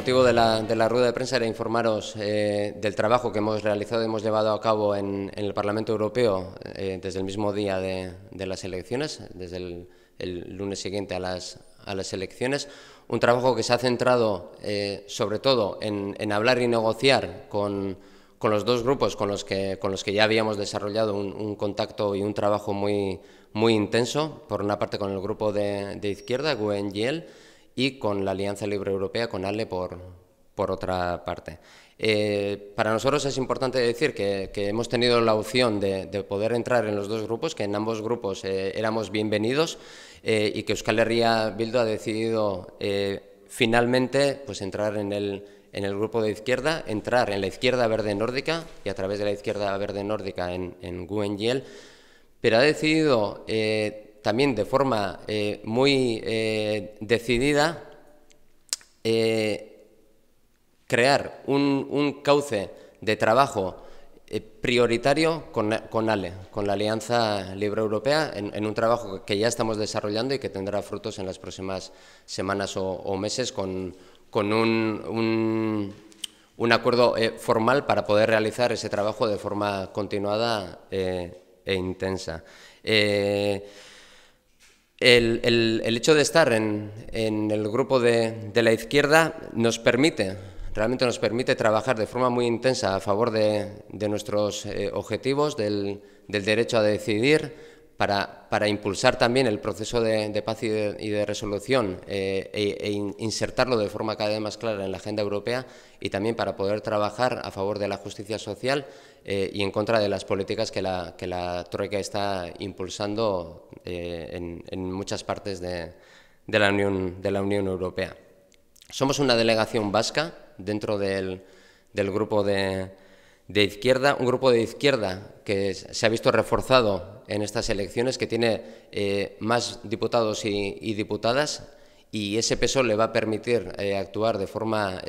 motivo de la, de la, rueda de prensa era informaros eh, del trabajo que hemos realizado y hemos llevado a cabo en, el Parlamento Europeo eh, desde el mismo día de, las elecciones, desde el, lunes siguiente a las, elecciones. Un trabajo que se ha centrado eh, sobre todo en, hablar y negociar con, los dos grupos con los que, con los que ya habíamos desarrollado un, contacto y un trabajo muy, muy intenso. Por una parte con el grupo de, de izquierda, GUE-NGL, e y con la Alianza Libre Europea, con ALE, por, otra parte. Eh, para nosotros es importante decir que, hemos tenido la opción de, poder entrar en los dos grupos, que en ambos grupos eh, éramos bienvenidos eh, y que Euskal Herria Bildu ha decidido finalmente pues, entrar en el, en el grupo de izquierda, entrar en la izquierda verde nórdica y a través de la izquierda verde nórdica en, en pero ha decidido también de forma eh, muy eh, decidida eh, crear un, cauce de trabajo prioritario con, ALE, con la Alianza Libre Europea, en, un trabajo que ya estamos desarrollando y que tendrá frutos en las próximas semanas o, meses con, un, un, acuerdo formal para poder realizar ese trabajo de forma continuada e intensa el, hecho de estar en, en el grupo de, la izquierda nos permite, realmente nos permite trabajar de forma muy intensa a favor de, nuestros eh, objetivos, del, derecho a decidir, para, para, impulsar también el proceso de, paz y de, resolución eh, e, e insertarlo de forma cada vez más clara en la agenda europea y también para poder trabajar a favor de la justicia social eh, y en contra de las políticas que la, que la Troika está impulsando eh, en, muchas partes de, la Unión, de, la Unión, Europea. Somos una delegación vasca dentro del, grupo de, izquierda, un grupo de izquierda que se ha visto reforzado en estas elecciones, que tiene eh, más diputados y, diputadas, y ese peso le va a permitir eh, actuar de forma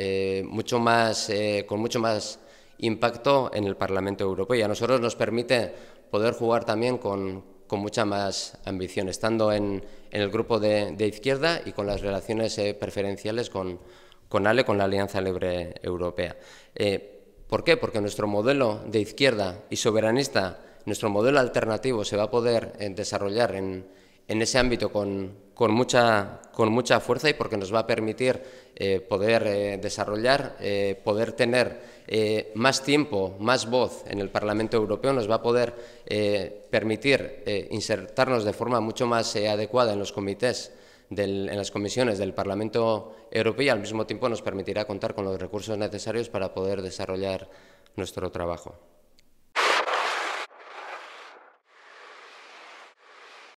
mucho más, con mucho más impacto en el Parlamento Europeo. Y a nosotros nos permite poder jugar también con, con mucha más ambición, estando en, en el grupo de, izquierda y con las relaciones eh, preferenciales con, con, ALE, con la Alianza Libre Europea. Eh, ¿Por qué? Porque nuestro modelo de izquierda y soberanista, nuestro modelo alternativo se va a poder eh, desarrollar en, en ese ámbito con, mucha, con mucha fuerza y porque nos va a permitir eh, poder eh, desarrollar, eh, poder tener más tiempo, más voz en el Parlamento Europeo, nos va a poder permitir insertarnos de forma mucho más adecuada en los comités en las comisiones del Parlamento Europeo y al mismo tiempo nos permitirá contar con los recursos necesarios para poder desarrollar nuestro trabajo.